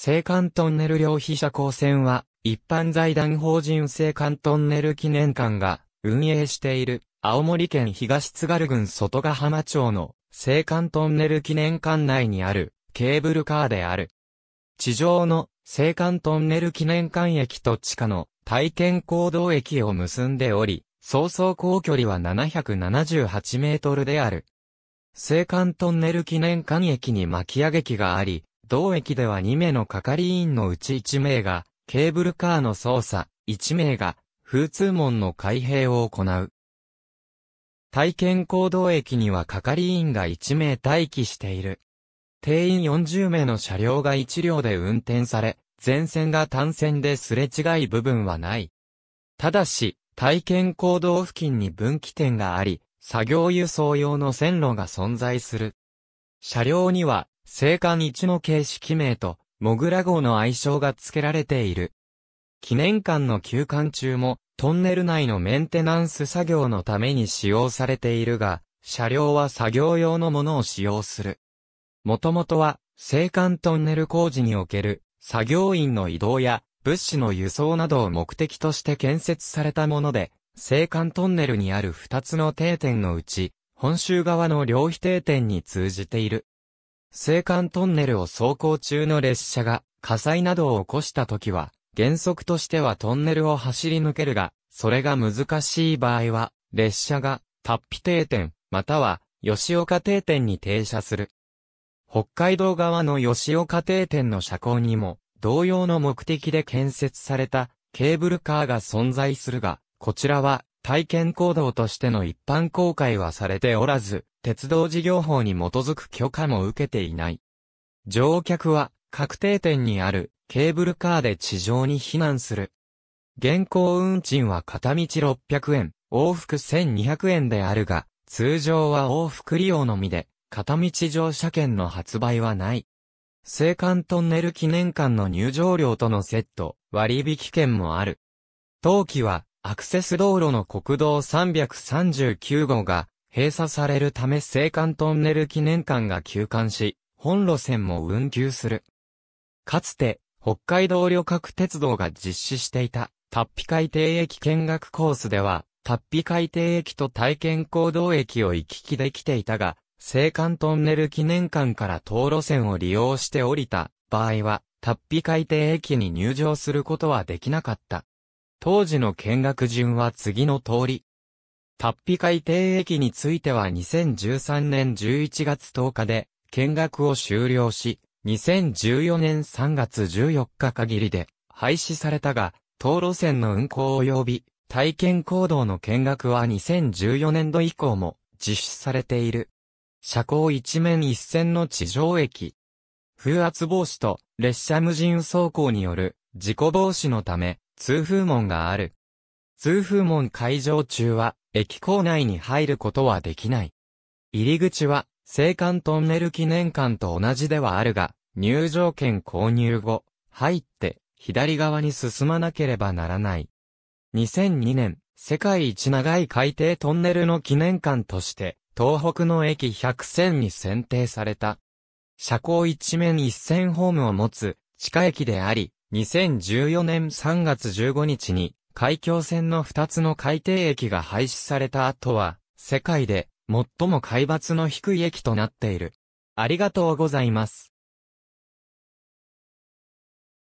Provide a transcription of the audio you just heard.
青函トンネル両被車交線は、一般財団法人青函トンネル記念館が運営している、青森県東津軽郡外ヶ浜町の青函トンネル記念館内にあるケーブルカーである。地上の青函トンネル記念館駅と地下の体験行動駅を結んでおり、総走行距離は778メートルである。青函トンネル記念館駅に巻き上げ機があり、同駅では2名の係員のうち1名が、ケーブルカーの操作、1名が、風通門の開閉を行う。体験行動駅には係員が1名待機している。定員40名の車両が1両で運転され、全線が単線ですれ違い部分はない。ただし、体験行動付近に分岐点があり、作業輸送用の線路が存在する。車両には青函一の形式名と、モグラ号の愛称が付けられている。記念館の休館中も、トンネル内のメンテナンス作業のために使用されているが、車両は作業用のものを使用する。もともとは、青函トンネル工事における、作業員の移動や、物資の輸送などを目的として建設されたもので、青函トンネルにある二つの定点のうち、本州側の両非定点に通じている。青函トンネルを走行中の列車が火災などを起こした時は、原則としてはトンネルを走り抜けるが、それが難しい場合は、列車が、タッピ定点、または、吉岡定点に停車する。北海道側の吉岡定点の車高にも、同様の目的で建設された、ケーブルカーが存在するが、こちらは、体験行動としての一般公開はされておらず、鉄道事業法に基づく許可も受けていない。乗客は、確定点にあるケーブルカーで地上に避難する。現行運賃は片道600円、往復1200円であるが、通常は往復利用のみで、片道乗車券の発売はない。青函トンネル記念館の入場料とのセット、割引券もある。当期は、アクセス道路の国道339号が閉鎖されるため青函トンネル記念館が休館し、本路線も運休する。かつて、北海道旅客鉄道が実施していた、タッピ海底駅見学コースでは、タッピ海底駅と体験行動駅を行き来できていたが、青函トンネル記念館から東路線を利用して降りた場合は、タッピ海底駅に入場することはできなかった。当時の見学順は次の通り。達比海底駅については2013年11月10日で見学を終了し、2014年3月14日限りで廃止されたが、当路線の運行及び体験行動の見学は2014年度以降も実施されている。車高一面一線の地上駅。風圧防止と列車無人走行による事故防止のため、通風門がある。通風門会場中は、駅構内に入ることはできない。入り口は、青函トンネル記念館と同じではあるが、入場券購入後、入って、左側に進まなければならない。2002年、世界一長い海底トンネルの記念館として、東北の駅100線に選定された。車高一面一線ホームを持つ、地下駅であり、2014年3月15日に海峡線の2つの海底駅が廃止された後は、世界で最も海抜の低い駅となっている。ありがとうございます。